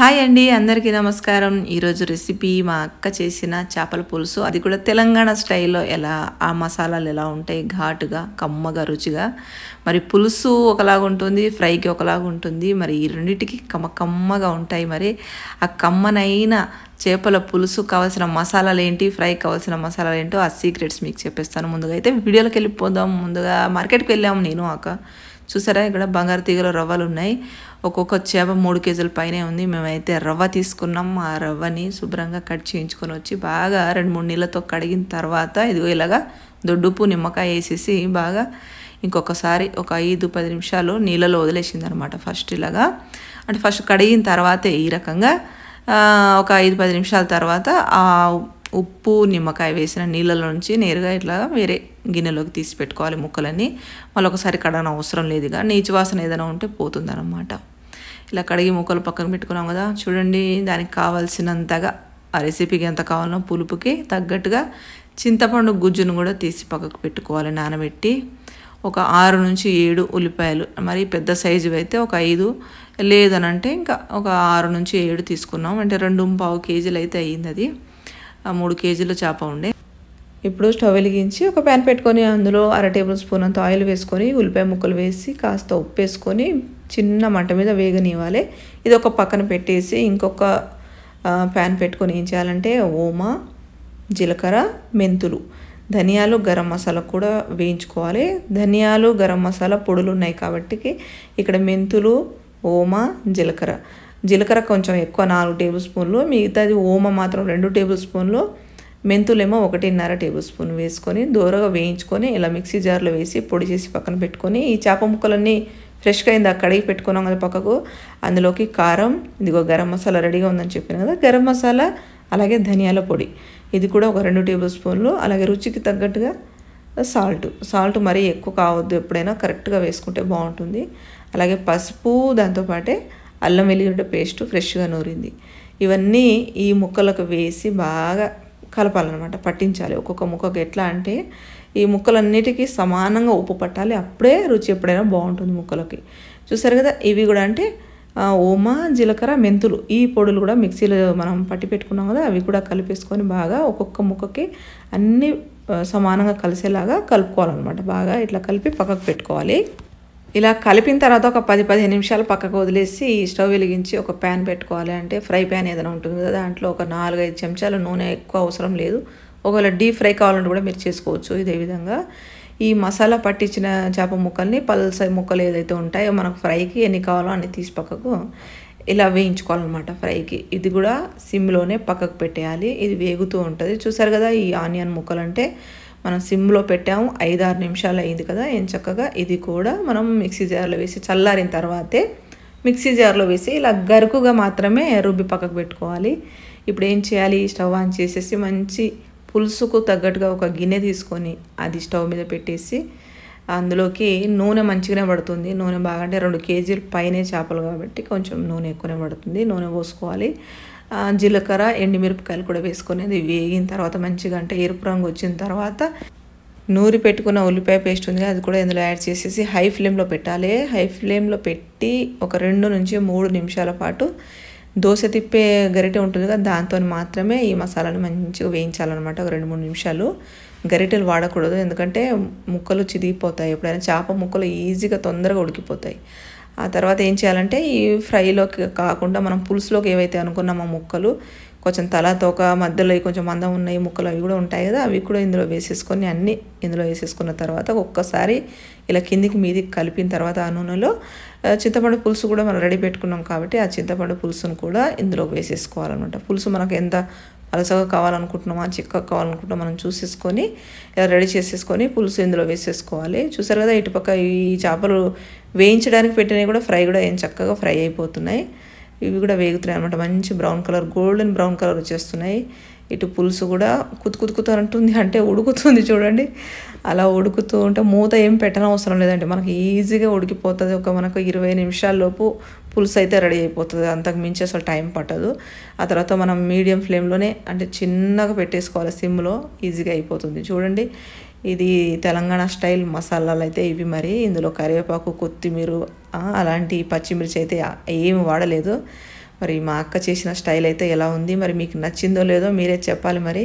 hi అండి అందరికీ నమస్కారం ఈరోజు రెసిపీ మా అక్క చేసిన చేపల పులుసు అది కూడా తెలంగాణ స్టైల్లో ఎలా ఆ మసాలాలు ఎలా ఉంటాయి ఘాటుగా కమ్మగా రుచిగా మరి పులుసు ఒకలాగా ఉంటుంది ఫ్రైకి ఒకలాగా ఉంటుంది మరి ఈ రెండింటికి కమ్మ కమ్మగా ఉంటాయి మరి ఆ కమ్మనైన చేపల పులుసు కావాల్సిన మసాలాలు ఏంటి ఫ్రై కావాల్సిన మసాలాలు ఏంటో ఆ సీక్రెట్స్ మీకు చెప్పేస్తాను ముందుగా అయితే వీడియోలోకి వెళ్ళిపోదాం ముందుగా మార్కెట్కి వెళ్ళాము నేను అక్క చూసారా ఇక్కడ బంగారు తీగల రవ్వలు ఉన్నాయి ఒక్కొక్క చేప మూడు కేజీల పైనే ఉంది మేమైతే రవ్వ తీసుకున్నాం ఆ రవ్వని శుభ్రంగా కట్ చేయించుకొని వచ్చి బాగా రెండు మూడు నీళ్ళతో కడిగిన తర్వాత ఇదిగో ఇలాగా దొడ్డుపు నిమ్మకాయ వేసేసి బాగా ఇంకొకసారి ఒక ఐదు పది నిమిషాలు నీళ్ళలో వదిలేసింది అనమాట ఫస్ట్ ఇలాగా అంటే ఫస్ట్ కడిగిన తర్వాతే ఈ రకంగా ఒక ఐదు పది నిమిషాల తర్వాత ఆ ఉప్పు నిమ్మకాయ వేసిన నీళ్ళలో నుంచి నేరుగా ఇట్లా వేరే గిన్నెలోకి తీసి పెట్టుకోవాలి ముక్కలన్నీ మళ్ళీ ఒకసారి కడగడం అవసరం లేదుగా నీచు వాసన ఏదైనా ఉంటే పోతుందన్నమాట ఇలా కడిగి ముక్కలు పక్కన పెట్టుకున్నాం కదా చూడండి దానికి కావాల్సినంతగా ఆ రెసిపీకి ఎంత కావాలనో పులుపుకి తగ్గట్టుగా చింతపండు గుజ్జును కూడా తీసి పక్కకు పెట్టుకోవాలి నానబెట్టి ఒక ఆరు నుంచి ఏడు ఉల్లిపాయలు మరి పెద్ద సైజు అయితే ఒక ఐదు లేదనంటే ఇంకా ఒక ఆరు నుంచి ఏడు తీసుకున్నాం అంటే రెండు పావు కేజీలు అయితే అయ్యింది అది ఆ మూడు కేజీల చేప ఉండే ఇప్పుడు స్టవ్ వెలిగించి ఒక ప్యాన్ పెట్టుకొని అందులో అర టేబుల్ స్పూన్ అంత ఆయిల్ వేసుకొని ఉల్లిపాయ ముక్కలు వేసి కాస్త ఉప్పు వేసుకొని చిన్న మంట మీద వేగనివ్వాలి ఇది ఒక పక్కన పెట్టేసి ఇంకొక ప్యాన్ పెట్టుకొని ఏం చేయాలంటే ఓమా జీలకర్ర మెంతులు ధనియాలు గరం మసాలా కూడా వేయించుకోవాలి ధనియాలు గరం మసాలా పొడులు ఉన్నాయి కాబట్టి ఇక్కడ మెంతులు ఓమా జీలకర్ర జీలకర్ర కొంచెం ఎక్కువ నాలుగు టేబుల్ స్పూన్లు మిగతాది ఓమ మాత్రం రెండు టేబుల్ స్పూన్లు మెంతులేమో ఒకటిన్నర టేబుల్ స్పూన్ వేసుకొని దూరగా వేయించుకొని ఇలా మిక్సీ జార్లో వేసి పొడి చేసి పక్కన పెట్టుకొని ఈ చేప ముక్కలన్నీ ఫ్రెష్గా అయింది కడిగి పెట్టుకున్నాం కదా పక్కకు అందులోకి కారం ఇదిగో గరం మసాలా రెడీగా ఉందని చెప్పాను కదా గరం మసాలా అలాగే ధనియాల పొడి ఇది కూడా ఒక రెండు టేబుల్ స్పూన్లు అలాగే రుచికి తగ్గట్టుగా సాల్ట్ సాల్ట్ మరీ ఎక్కువ కావద్దు ఎప్పుడైనా కరెక్ట్గా వేసుకుంటే బాగుంటుంది అలాగే పసుపు దాంతోపాటే అల్లం వెల్లిగడ్డ పేస్ట్ ఫ్రెష్గా నూరింది ఇవన్నీ ఈ ముక్కలకు వేసి బాగా కలపాలన్నమాట పట్టించాలి ఒక్కొక్క ముక్కకు ఎట్లా అంటే ఈ ముక్కలన్నిటికీ సమానంగా ఉప్పు పట్టాలి అప్పుడే రుచి ఎప్పుడైనా బాగుంటుంది ముక్కలకి చూసారు కదా ఇవి కూడా అంటే ఓమా జీలకర్ర మెంతులు ఈ పొడులు కూడా మిక్సీలో మనం పట్టి పెట్టుకున్నాం కదా అవి కూడా కలిపేసుకొని బాగా ఒక్కొక్క ముక్కకి అన్నీ సమానంగా కలిసేలాగా కలుపుకోవాలన్నమాట బాగా ఇట్లా కలిపి పక్కకు పెట్టుకోవాలి ఇలా కలిపిన తర్వాత ఒక పది పదిహేను నిమిషాలు పక్కకు వదిలేసి స్టవ్ వెలిగించి ఒక ప్యాన్ పెట్టుకోవాలి అంటే ఫ్రై ప్యాన్ ఏదైనా ఉంటుంది కదా దాంట్లో ఒక నాలుగైదు చెంచాల నూనె ఎక్కువ అవసరం లేదు ఒకవేళ డీప్ ఫ్రై కావాలంటే కూడా మీరు చేసుకోవచ్చు ఇదే విధంగా ఈ మసాలా పట్టించిన చేప ముక్కల్ని పల్స ముక్కలు ఏదైతే ఉంటాయో మనకు ఫ్రైకి ఎన్ని కావాలో అన్ని తీసి పక్కకు ఇలా వేయించుకోవాలన్నమాట ఫ్రైకి ఇది కూడా సిమ్లోనే పక్కకు పెట్టేయాలి ఇది వేగుతూ ఉంటుంది చూసారు కదా ఈ ఆనియన్ ముక్కలు అంటే మనం సిమ్లో పెట్టాము ఐదారు నిమిషాలు అయింది కదా ఏం చక్కగా ఇది కూడా మనం మిక్సీ జార్లో వేసి చల్లారిన తర్వాతే మిక్సీ జార్లో వేసి ఇలా గరుకుగా మాత్రమే రుబ్బి పక్కకు పెట్టుకోవాలి ఇప్పుడు ఏం చేయాలి స్టవ్ ఆన్ చేసేసి మంచి పులుసుకు తగ్గట్టుగా ఒక గిన్నె తీసుకొని అది స్టవ్ మీద పెట్టేసి అందులోకి నూనె మంచిగానే పడుతుంది నూనె బాగా అంటే రెండు కేజీలు పైనే చేపలు కాబట్టి కొంచెం నూనె ఎక్కువనే పడుతుంది నూనె పోసుకోవాలి జీలకర్ర ఎండుమిరపకాయలు కూడా వేసుకొని అది వేగిన తర్వాత మంచిగా అంటే ఎరుపు రంగు వచ్చిన తర్వాత నూరి పెట్టుకున్న ఉల్లిపాయ పేస్ట్ ఉంది అది కూడా ఇందులో యాడ్ చేసేసి హై ఫ్లేమ్లో పెట్టాలి హై ఫ్లేమ్లో పెట్టి ఒక రెండు నుంచి మూడు నిమిషాల పాటు దోశ తిప్పే గరిటె ఉంటుంది కదా దాంతో మాత్రమే ఈ మసాలాను మంచిగా వేయించాలన్నమాట ఒక రెండు మూడు నిమిషాలు గరిటెలు వాడకూడదు ఎందుకంటే ముక్కలు చిదిగిపోతాయి ఎప్పుడైనా చేప ముక్కలు ఈజీగా తొందరగా ఉడికిపోతాయి ఆ తర్వాత ఏం చేయాలంటే ఈ ఫ్రైలోకి కాకుండా మనం పులుసులోకి ఏవైతే అనుకున్నామో ముక్కలు కొంచెం తల తోక మధ్యలో కొంచెం మందం ఉన్నాయి ముక్కలు అవి కూడా ఉంటాయి కదా అవి కూడా ఇందులో వేసేసుకొని అన్ని ఇందులో వేసేసుకున్న తర్వాత ఒక్కసారి ఇలా కిందికి మీది కలిపిన తర్వాత ఆ నూనెలో చింతపండు పులుసు కూడా మనం రెడీ పెట్టుకున్నాం కాబట్టి ఆ చింతపండు పులుసును కూడా ఇందులో వేసేసుకోవాలన్నమాట పులుసు మనకు ఎంత అలసగా కావాలనుకుంటున్నామా చిక్కగా కావాలనుకుంటున్నాం మనం చూసేసుకొని ఇలా రెడీ చేసేసుకొని పులుసు ఇందులో వేసేసుకోవాలి చూసారు కదా ఇటుపక్క ఈ చేపలు వేయించడానికి పెట్టినవి కూడా ఫ్రై కూడా ఏం చక్కగా ఫ్రై అయిపోతున్నాయి ఇవి కూడా వేగుతున్నాయి అనమాట మంచి brown colour golden brown colour వచ్చేస్తున్నాయి ఇటు పులుసు కూడా కుతుకుతుకుతూ అంటుంది అంటే ఉడుకుతుంది చూడండి అలా ఉడుకుతూ ఉంటే మూత ఏం పెట్టనవసరం లేదండి మనకి ఈజీగా ఉడికిపోతుంది ఒక మనకు ఇరవై నిమిషాల్లోపు పులుసు అయితే రెడీ అయిపోతుంది అంతకు మించి అసలు టైం పట్టదు ఆ తర్వాత మనం మీడియం ఫ్లేమ్లోనే అంటే చిన్నగా పెట్టేసుకోవాలి సిమ్లో ఈజీగా అయిపోతుంది చూడండి ఇది తెలంగాణ స్టైల్ మసాలాలు అయితే ఇవి మరి ఇందులో కరివేపాకు కొత్తిమీర అలాంటి పచ్చిమిర్చి అయితే ఏమి వాడలేదు మరి మా అక్క చేసిన స్టైల్ అయితే ఎలా ఉంది మరి మీకు నచ్చిందో లేదో మీరే చెప్పాలి మరి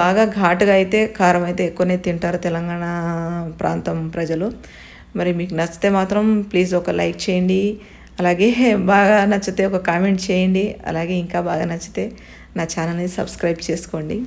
బాగా ఘాటుగా అయితే కారం అయితే ఎక్కువనే తింటారు తెలంగాణ ప్రాంతం ప్రజలు మరి మీకు నచ్చితే మాత్రం ప్లీజ్ ఒక లైక్ చేయండి అలాగే బాగా నచ్చితే ఒక కామెంట్ చేయండి అలాగే ఇంకా బాగా నచ్చితే నా ఛానల్ని సబ్స్క్రైబ్ చేసుకోండి